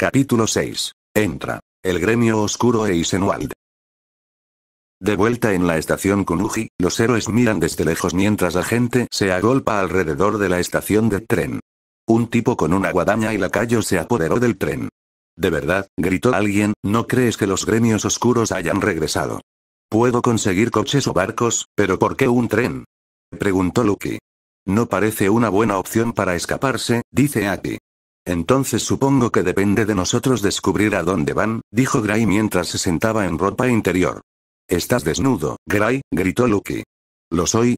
Capítulo 6. Entra. El gremio oscuro Eisenwald. De vuelta en la estación Kunuji, los héroes miran desde lejos mientras la gente se agolpa alrededor de la estación de tren. Un tipo con una guadaña y lacayo se apoderó del tren. De verdad, gritó alguien, ¿no crees que los gremios oscuros hayan regresado? Puedo conseguir coches o barcos, pero ¿por qué un tren? Preguntó Lucky. No parece una buena opción para escaparse, dice Aki. Entonces supongo que depende de nosotros descubrir a dónde van, dijo Gray mientras se sentaba en ropa interior. Estás desnudo, Gray, gritó Lucky. ¿Lo soy?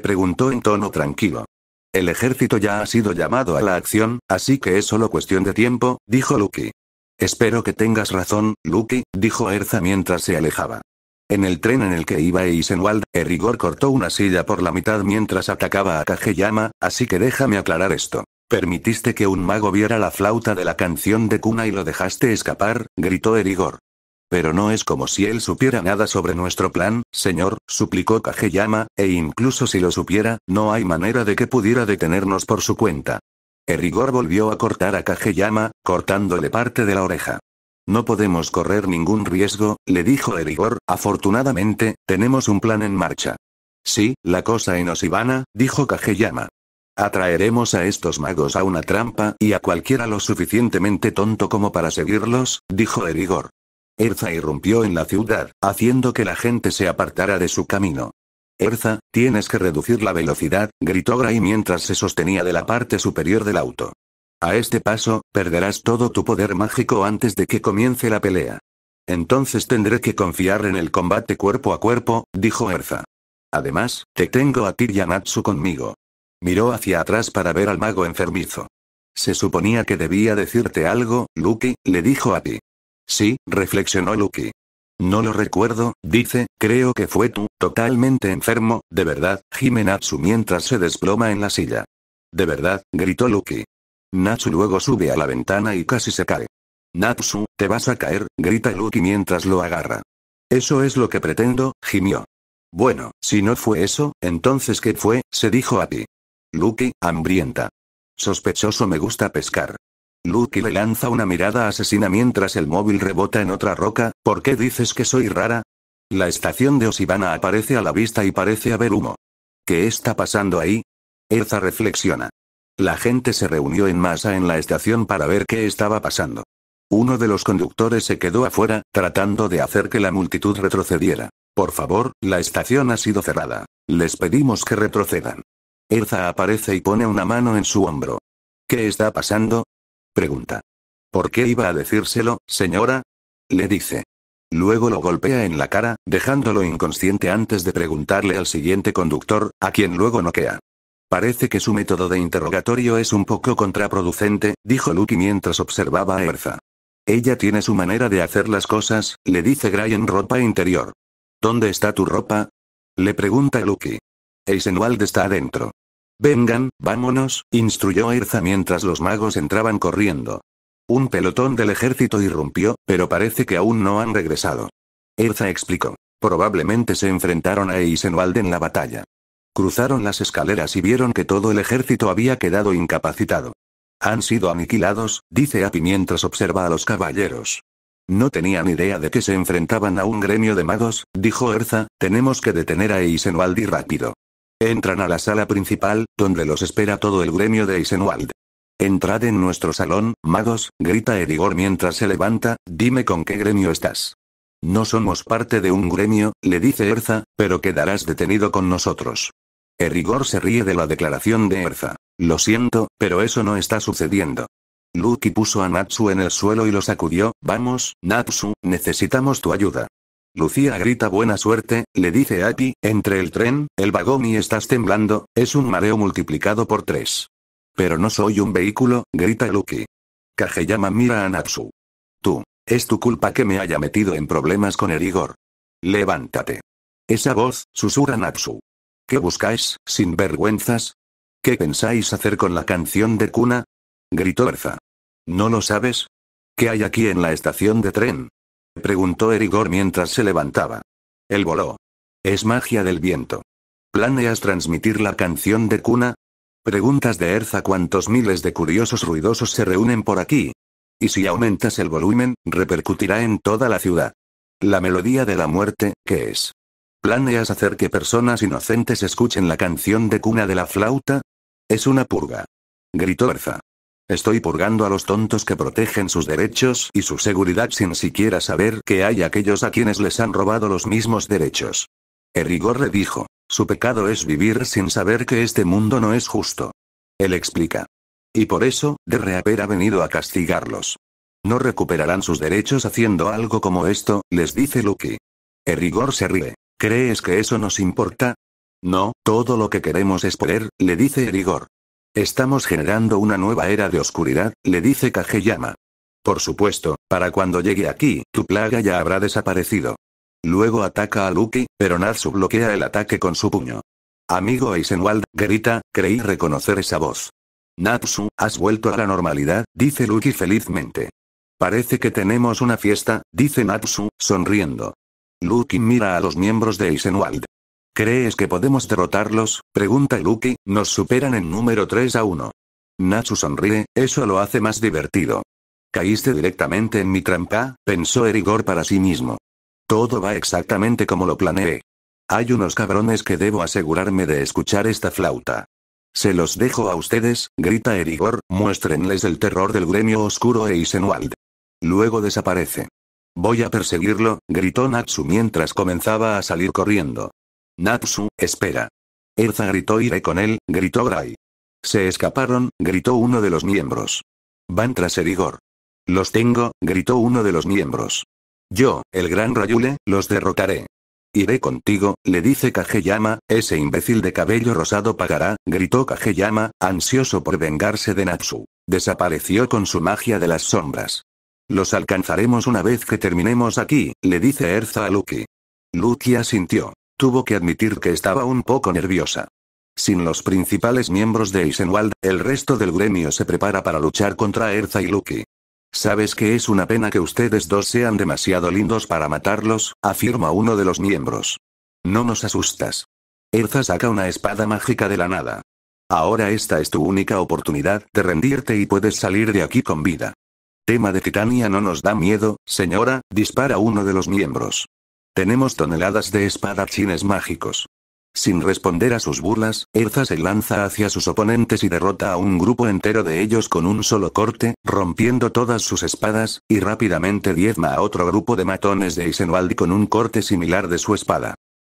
preguntó en tono tranquilo. El ejército ya ha sido llamado a la acción, así que es solo cuestión de tiempo, dijo Lucky. Espero que tengas razón, Lucky, dijo Erza mientras se alejaba. En el tren en el que iba Eisenwald, Erigor cortó una silla por la mitad mientras atacaba a Kageyama, así que déjame aclarar esto. Permitiste que un mago viera la flauta de la canción de cuna y lo dejaste escapar, gritó Erigor. Pero no es como si él supiera nada sobre nuestro plan, señor, suplicó Kageyama, e incluso si lo supiera, no hay manera de que pudiera detenernos por su cuenta. Erigor volvió a cortar a Kageyama, cortándole parte de la oreja. No podemos correr ningún riesgo, le dijo Erigor, afortunadamente, tenemos un plan en marcha. Sí, la cosa en Osibana, dijo Kageyama. Atraeremos a estos magos a una trampa y a cualquiera lo suficientemente tonto como para seguirlos, dijo Erigor. Erza irrumpió en la ciudad, haciendo que la gente se apartara de su camino. Erza, tienes que reducir la velocidad, gritó Gray mientras se sostenía de la parte superior del auto. A este paso, perderás todo tu poder mágico antes de que comience la pelea. Entonces tendré que confiar en el combate cuerpo a cuerpo, dijo Erza. Además, te tengo a ti conmigo. Miró hacia atrás para ver al mago enfermizo. Se suponía que debía decirte algo, Lucky, le dijo a ti. Sí, reflexionó Lucky. No lo recuerdo, dice, creo que fue tú, totalmente enfermo, de verdad, gime Natsu mientras se desploma en la silla. De verdad, gritó Lucky. Natsu luego sube a la ventana y casi se cae. Natsu, te vas a caer, grita Lucky mientras lo agarra. Eso es lo que pretendo, gimió. Bueno, si no fue eso, entonces ¿qué fue? se dijo a ti. Lucky, hambrienta. Sospechoso me gusta pescar. Lucky le lanza una mirada asesina mientras el móvil rebota en otra roca, ¿por qué dices que soy rara? La estación de Osibana aparece a la vista y parece haber humo. ¿Qué está pasando ahí? Erza reflexiona. La gente se reunió en masa en la estación para ver qué estaba pasando. Uno de los conductores se quedó afuera, tratando de hacer que la multitud retrocediera. Por favor, la estación ha sido cerrada. Les pedimos que retrocedan. Erza aparece y pone una mano en su hombro. ¿Qué está pasando? Pregunta. ¿Por qué iba a decírselo, señora? Le dice. Luego lo golpea en la cara, dejándolo inconsciente antes de preguntarle al siguiente conductor, a quien luego noquea. Parece que su método de interrogatorio es un poco contraproducente, dijo Lucky mientras observaba a Erza. Ella tiene su manera de hacer las cosas, le dice Gray en ropa interior. ¿Dónde está tu ropa? Le pregunta Lucky. Eisenwald está adentro. Vengan, vámonos, instruyó Erza mientras los magos entraban corriendo. Un pelotón del ejército irrumpió, pero parece que aún no han regresado. Erza explicó. Probablemente se enfrentaron a Eisenwald en la batalla. Cruzaron las escaleras y vieron que todo el ejército había quedado incapacitado. Han sido aniquilados, dice Api mientras observa a los caballeros. No tenían idea de que se enfrentaban a un gremio de magos, dijo Erza, tenemos que detener a Eisenwald y rápido. Entran a la sala principal, donde los espera todo el gremio de Eisenwald. Entrad en nuestro salón, magos, grita Erigor mientras se levanta, dime con qué gremio estás. No somos parte de un gremio, le dice Erza, pero quedarás detenido con nosotros. Erigor se ríe de la declaración de Erza. Lo siento, pero eso no está sucediendo. Luki puso a Natsu en el suelo y lo sacudió, vamos, Natsu, necesitamos tu ayuda. Lucía grita buena suerte, le dice a ti, entre el tren, el vagón y estás temblando, es un mareo multiplicado por tres. Pero no soy un vehículo, grita Lucky. Kageyama mira a Natsu. Tú. Es tu culpa que me haya metido en problemas con Erigor. Levántate. Esa voz, susurra Natsu. ¿Qué buscáis, sinvergüenzas? ¿Qué pensáis hacer con la canción de cuna? Gritó Erza. ¿No lo sabes? ¿Qué hay aquí en la estación de tren? preguntó Erigor mientras se levantaba. El voló. Es magia del viento. ¿Planeas transmitir la canción de cuna? Preguntas de Erza cuántos miles de curiosos ruidosos se reúnen por aquí. Y si aumentas el volumen, repercutirá en toda la ciudad. La melodía de la muerte, ¿qué es? ¿Planeas hacer que personas inocentes escuchen la canción de cuna de la flauta? Es una purga. Gritó Erza. Estoy purgando a los tontos que protegen sus derechos y su seguridad sin siquiera saber que hay aquellos a quienes les han robado los mismos derechos. Erigor le dijo, su pecado es vivir sin saber que este mundo no es justo. Él explica. Y por eso, de Reaper ha venido a castigarlos. No recuperarán sus derechos haciendo algo como esto, les dice Lucky. Erigor se ríe. ¿Crees que eso nos importa? No, todo lo que queremos es poder, le dice Erigor. Estamos generando una nueva era de oscuridad, le dice Kageyama. Por supuesto, para cuando llegue aquí, tu plaga ya habrá desaparecido. Luego ataca a Luki, pero Natsu bloquea el ataque con su puño. Amigo Eisenwald, grita, creí reconocer esa voz. Natsu, has vuelto a la normalidad, dice Luki felizmente. Parece que tenemos una fiesta, dice Natsu, sonriendo. Luki mira a los miembros de Eisenwald. ¿Crees que podemos derrotarlos? Pregunta Lucky, nos superan en número 3 a 1. Natsu sonríe, eso lo hace más divertido. Caíste directamente en mi trampa, pensó Erigor para sí mismo. Todo va exactamente como lo planeé. Hay unos cabrones que debo asegurarme de escuchar esta flauta. Se los dejo a ustedes, grita Erigor, muéstrenles el terror del gremio oscuro e Isenwald. Luego desaparece. Voy a perseguirlo, gritó Natsu mientras comenzaba a salir corriendo. Natsu, espera. Erza gritó iré con él, gritó Gray. Se escaparon, gritó uno de los miembros. Van tras Erigor. Los tengo, gritó uno de los miembros. Yo, el gran Rayule, los derrotaré. Iré contigo, le dice Kageyama, ese imbécil de cabello rosado pagará, gritó Kageyama, ansioso por vengarse de Natsu. Desapareció con su magia de las sombras. Los alcanzaremos una vez que terminemos aquí, le dice Erza a Luki. Luki asintió. Tuvo que admitir que estaba un poco nerviosa. Sin los principales miembros de Eisenwald, el resto del gremio se prepara para luchar contra Erza y Lucky. Sabes que es una pena que ustedes dos sean demasiado lindos para matarlos, afirma uno de los miembros. No nos asustas. Erza saca una espada mágica de la nada. Ahora esta es tu única oportunidad de rendirte y puedes salir de aquí con vida. Tema de Titania no nos da miedo, señora, dispara uno de los miembros. Tenemos toneladas de espadachines mágicos. Sin responder a sus burlas, Erza se lanza hacia sus oponentes y derrota a un grupo entero de ellos con un solo corte, rompiendo todas sus espadas, y rápidamente diezma a otro grupo de matones de Isenwald con un corte similar de su espada.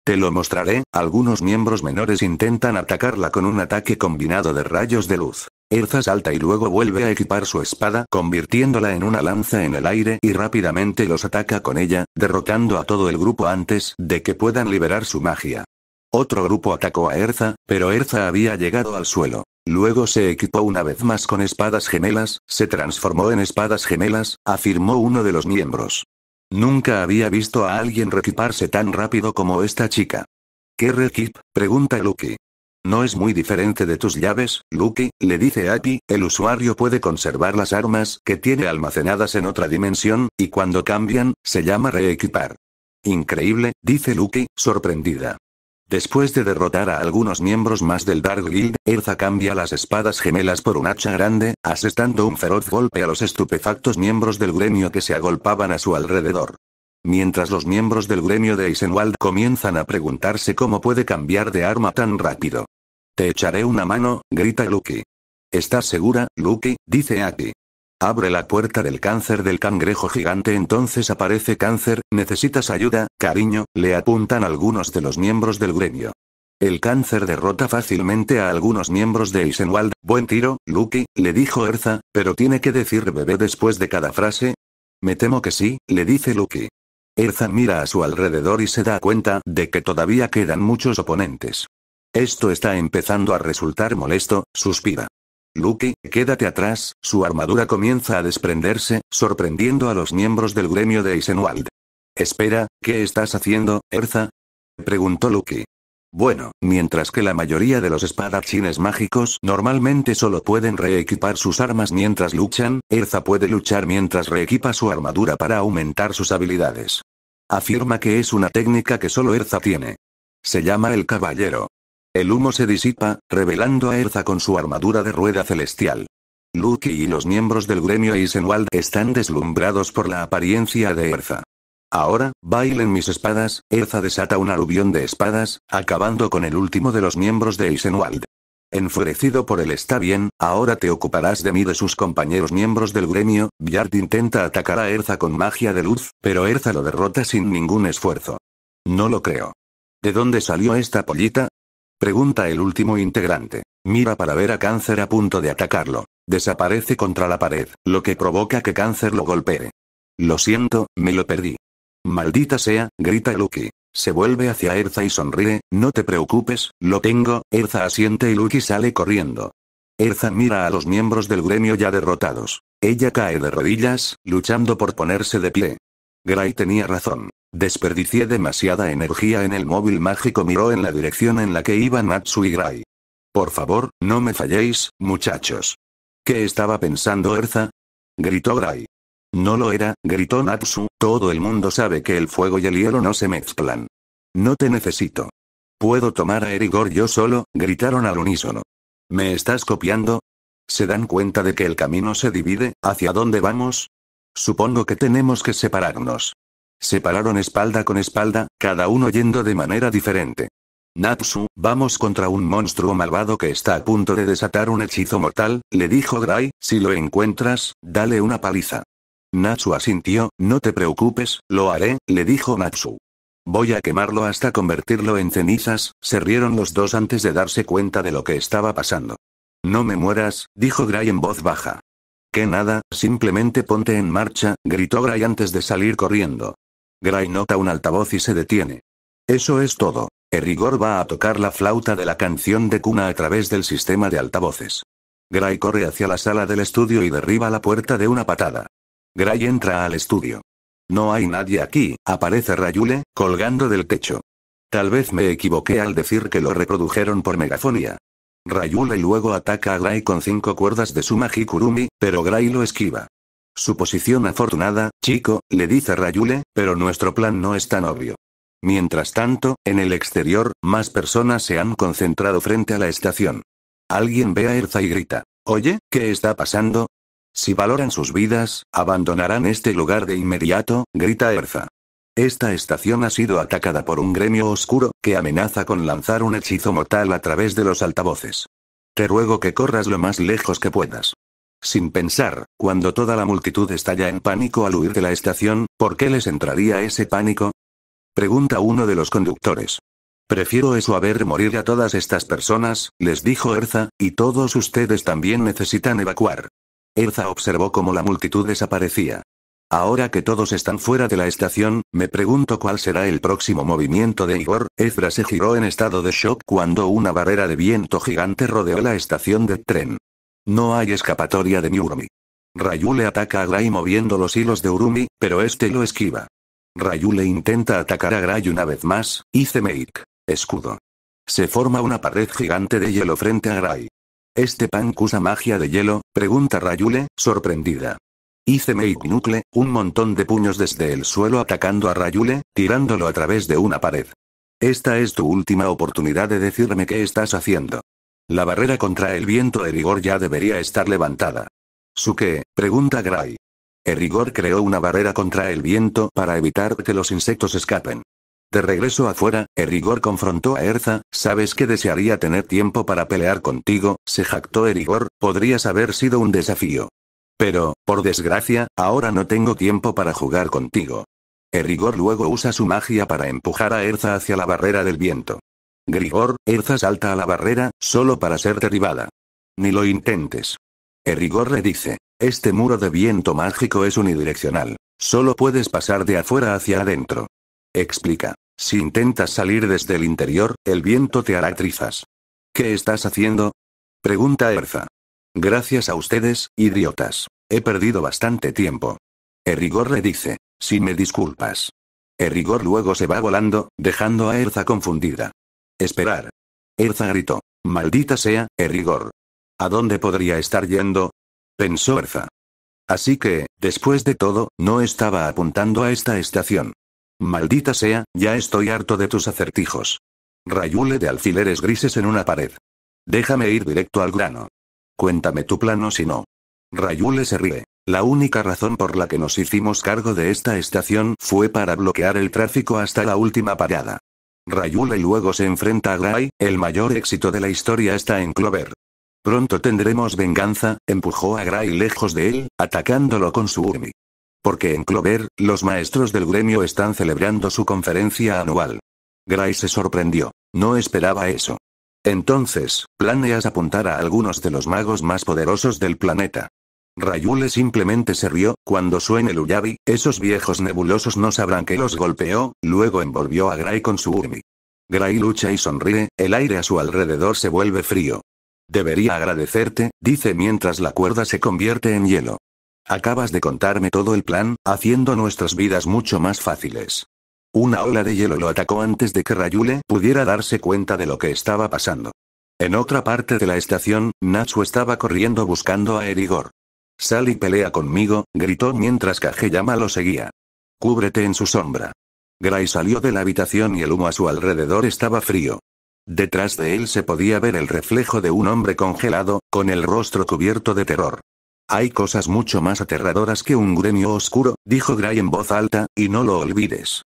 Te lo mostraré, algunos miembros menores intentan atacarla con un ataque combinado de rayos de luz. Erza salta y luego vuelve a equipar su espada convirtiéndola en una lanza en el aire y rápidamente los ataca con ella, derrotando a todo el grupo antes de que puedan liberar su magia. Otro grupo atacó a Erza, pero Erza había llegado al suelo. Luego se equipó una vez más con espadas gemelas, se transformó en espadas gemelas, afirmó uno de los miembros. Nunca había visto a alguien reequiparse tan rápido como esta chica. ¿Qué reequip? pregunta Lucky. No es muy diferente de tus llaves, Lucky, le dice Api, el usuario puede conservar las armas que tiene almacenadas en otra dimensión, y cuando cambian, se llama reequipar. Increíble, dice Lucky, sorprendida. Después de derrotar a algunos miembros más del Dark Guild, Erza cambia las espadas gemelas por un hacha grande, asestando un feroz golpe a los estupefactos miembros del gremio que se agolpaban a su alrededor. Mientras los miembros del gremio de Eisenwald comienzan a preguntarse cómo puede cambiar de arma tan rápido. Te echaré una mano, grita Lucky. ¿Estás segura, Lucky? dice Aki. Abre la puerta del cáncer del cangrejo gigante entonces aparece cáncer, necesitas ayuda, cariño, le apuntan algunos de los miembros del gremio. El cáncer derrota fácilmente a algunos miembros de Eisenwald. Buen tiro, Lucky, le dijo Erza, pero tiene que decir bebé después de cada frase. Me temo que sí, le dice Lucky. Erza mira a su alrededor y se da cuenta de que todavía quedan muchos oponentes. Esto está empezando a resultar molesto, suspira. Luke, quédate atrás, su armadura comienza a desprenderse, sorprendiendo a los miembros del gremio de Eisenwald. Espera, ¿qué estás haciendo, Erza? Preguntó Luke. Bueno, mientras que la mayoría de los espadachines mágicos normalmente solo pueden reequipar sus armas mientras luchan, Erza puede luchar mientras reequipa su armadura para aumentar sus habilidades. Afirma que es una técnica que solo Erza tiene. Se llama el caballero. El humo se disipa, revelando a Erza con su armadura de rueda celestial. Lucky y los miembros del gremio Eisenwald están deslumbrados por la apariencia de Erza. Ahora, bailen mis espadas, Erza desata un aluvión de espadas, acabando con el último de los miembros de Eisenwald. Enfurecido por el está bien, ahora te ocuparás de mí de sus compañeros miembros del gremio, Bjart intenta atacar a Erza con magia de luz, pero Erza lo derrota sin ningún esfuerzo. No lo creo. ¿De dónde salió esta pollita? Pregunta el último integrante. Mira para ver a Cáncer a punto de atacarlo. Desaparece contra la pared, lo que provoca que Cáncer lo golpee. Lo siento, me lo perdí. Maldita sea, grita Luki. Se vuelve hacia Erza y sonríe, no te preocupes, lo tengo, Erza asiente y Luki sale corriendo. Erza mira a los miembros del gremio ya derrotados. Ella cae de rodillas, luchando por ponerse de pie. Gray tenía razón. Desperdicié demasiada energía en el móvil mágico miró en la dirección en la que iban Natsu y Gray. Por favor, no me falléis, muchachos. ¿Qué estaba pensando Erza? Gritó Gray. No lo era, gritó Natsu, todo el mundo sabe que el fuego y el hielo no se mezclan. No te necesito. Puedo tomar a Erigor yo solo, gritaron al unísono. ¿Me estás copiando? ¿Se dan cuenta de que el camino se divide, hacia dónde vamos? Supongo que tenemos que separarnos. Separaron espalda con espalda, cada uno yendo de manera diferente. Natsu, vamos contra un monstruo malvado que está a punto de desatar un hechizo mortal, le dijo Gray, si lo encuentras, dale una paliza. Natsu asintió, no te preocupes, lo haré, le dijo Natsu. Voy a quemarlo hasta convertirlo en cenizas, se rieron los dos antes de darse cuenta de lo que estaba pasando. No me mueras, dijo Gray en voz baja. Que nada, simplemente ponte en marcha, gritó Gray antes de salir corriendo. Gray nota un altavoz y se detiene. Eso es todo. Erigor va a tocar la flauta de la canción de cuna a través del sistema de altavoces. Gray corre hacia la sala del estudio y derriba la puerta de una patada. Gray entra al estudio. No hay nadie aquí, aparece Rayule, colgando del techo. Tal vez me equivoqué al decir que lo reprodujeron por megafonía. Rayule luego ataca a Gray con cinco cuerdas de su Magikurumi, pero Gray lo esquiva. Su posición afortunada, chico, le dice Rayule, pero nuestro plan no es tan obvio. Mientras tanto, en el exterior, más personas se han concentrado frente a la estación. Alguien ve a Erza y grita. Oye, ¿qué está pasando? Si valoran sus vidas, abandonarán este lugar de inmediato, grita Erza. Esta estación ha sido atacada por un gremio oscuro, que amenaza con lanzar un hechizo mortal a través de los altavoces. Te ruego que corras lo más lejos que puedas. Sin pensar, cuando toda la multitud estalla en pánico al huir de la estación, ¿por qué les entraría ese pánico? Pregunta uno de los conductores. Prefiero eso a ver morir a todas estas personas, les dijo Erza, y todos ustedes también necesitan evacuar. Erza observó cómo la multitud desaparecía. Ahora que todos están fuera de la estación, me pregunto cuál será el próximo movimiento de Igor. Ezra se giró en estado de shock cuando una barrera de viento gigante rodeó la estación de tren. No hay escapatoria de Urumi. Rayu le ataca a Gray moviendo los hilos de Urumi, pero este lo esquiva. Rayu le intenta atacar a Gray una vez más, hice make. Escudo. Se forma una pared gigante de hielo frente a Gray. ¿Este pan usa magia de hielo? pregunta Rayule, sorprendida. Hice Make Nucle, un montón de puños desde el suelo atacando a Rayule, tirándolo a través de una pared. Esta es tu última oportunidad de decirme qué estás haciendo. La barrera contra el viento Erigor ya debería estar levantada. ¿Su qué? pregunta Gray. Rigor creó una barrera contra el viento para evitar que los insectos escapen. De regreso afuera, Erigor confrontó a Erza, sabes que desearía tener tiempo para pelear contigo, se jactó Erigor, podrías haber sido un desafío. Pero, por desgracia, ahora no tengo tiempo para jugar contigo. Erigor luego usa su magia para empujar a Erza hacia la barrera del viento. Grigor, Erza salta a la barrera, solo para ser derribada. Ni lo intentes. Erigor le dice, este muro de viento mágico es unidireccional. Solo puedes pasar de afuera hacia adentro. Explica. Si intentas salir desde el interior, el viento te hará trizas. ¿Qué estás haciendo? Pregunta Erza. Gracias a ustedes, idiotas. He perdido bastante tiempo. Errigor le dice. Si me disculpas. Errigor luego se va volando, dejando a Erza confundida. Esperar. Erza gritó. Maldita sea, Errigor. ¿A dónde podría estar yendo? Pensó Erza. Así que, después de todo, no estaba apuntando a esta estación. Maldita sea, ya estoy harto de tus acertijos. Rayule de alfileres grises en una pared. Déjame ir directo al grano. Cuéntame tu plano si no. Rayule se ríe. La única razón por la que nos hicimos cargo de esta estación fue para bloquear el tráfico hasta la última parada. Rayule luego se enfrenta a Gray, el mayor éxito de la historia está en Clover. Pronto tendremos venganza, empujó a Gray lejos de él, atacándolo con su Urmi. Porque en Clover, los maestros del gremio están celebrando su conferencia anual. Gray se sorprendió. No esperaba eso. Entonces, planeas apuntar a algunos de los magos más poderosos del planeta. Rayule simplemente se rió, cuando suene el Uyabi, esos viejos nebulosos no sabrán que los golpeó, luego envolvió a Gray con su Urmi. Gray lucha y sonríe, el aire a su alrededor se vuelve frío. Debería agradecerte, dice mientras la cuerda se convierte en hielo. Acabas de contarme todo el plan, haciendo nuestras vidas mucho más fáciles. Una ola de hielo lo atacó antes de que Rayule pudiera darse cuenta de lo que estaba pasando. En otra parte de la estación, Natsu estaba corriendo buscando a Erigor. Sal y pelea conmigo, gritó mientras Kageyama lo seguía. Cúbrete en su sombra. Gray salió de la habitación y el humo a su alrededor estaba frío. Detrás de él se podía ver el reflejo de un hombre congelado, con el rostro cubierto de terror. Hay cosas mucho más aterradoras que un gremio oscuro, dijo Gray en voz alta, y no lo olvides.